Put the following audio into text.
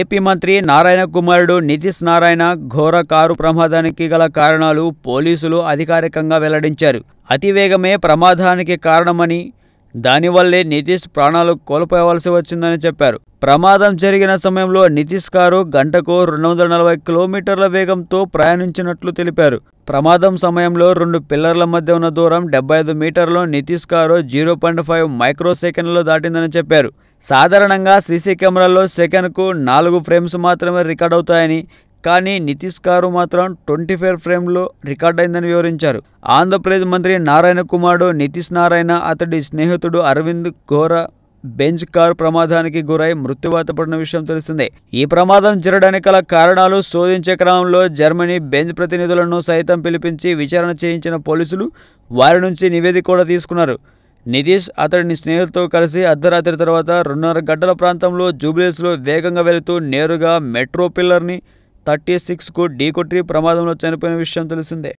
AP మంత్రి నారాయణ కుమారుడు నితీష్ నారాయణ ఘోర కారు ప్రమాదానికి గల కారణాలు పోలీసులు అధికారికంగా వెల్లడించారు అతివేగమే ప్రమాదానికి కారణమని దానివల్లే నితీష్ ప్రాణాలు కోల్పోవలసి వచ్చిందని చెప్పారు ప్రమాదం జరిగిన సమయంలో నితీష్ కారు గంటకు రెండు వందల నలభై కిలోమీటర్ల వేగంతో ప్రయాణించినట్లు తెలిపారు ప్రమాదం సమయంలో రెండు పిల్లర్ల మధ్య ఉన్న దూరం డెబ్బై ఐదు మీటర్లు Nitish car zero point five micro సెకండ్లో దాటిందని చెప్పారు సాధారణంగా సీసీ కెమెరాల్లో సెకండ్కు నాలుగు ఫ్రేమ్స్ మాత్రమే రికార్డ్ అవుతాయని కానీ నితీష్ గారు మాత్రం ట్వంటీ ఫైర్ ఫ్రేమ్లో రికార్డ్ అయిందని వివరించారు ఆంధ్రప్రదేశ్ మంత్రి నారాయణ కుమారుడు నితీష్ నారాయణ అతడి స్నేహితుడు అరవింద్ ఘోర బెంజ్ కారు ప్రమాదానికి గురై మృత్యువాత పడిన విషయం తెలిసిందే ఈ ప్రమాదం జరగడానికి గల కారణాలు శోధించే క్రమంలో జర్మనీ బెంజ్ ప్రతినిధులను సైతం పిలిపించి విచారణ చేయించిన పోలీసులు వారి నుంచి నివేదిక కూడా తీసుకున్నారు నితీష్ అతడిని స్నేహితులతో కలిసి అర్ధరాత్రి తర్వాత రెండున్నర గంటల ప్రాంతంలో జూబ్లీస్లో వేగంగా వెళుతూ నేరుగా మెట్రో పిల్లర్ని థర్టీ సిక్స్కు డీకొట్రీ ప్రమాదంలో చనిపోయిన విషయం తెలిసిందే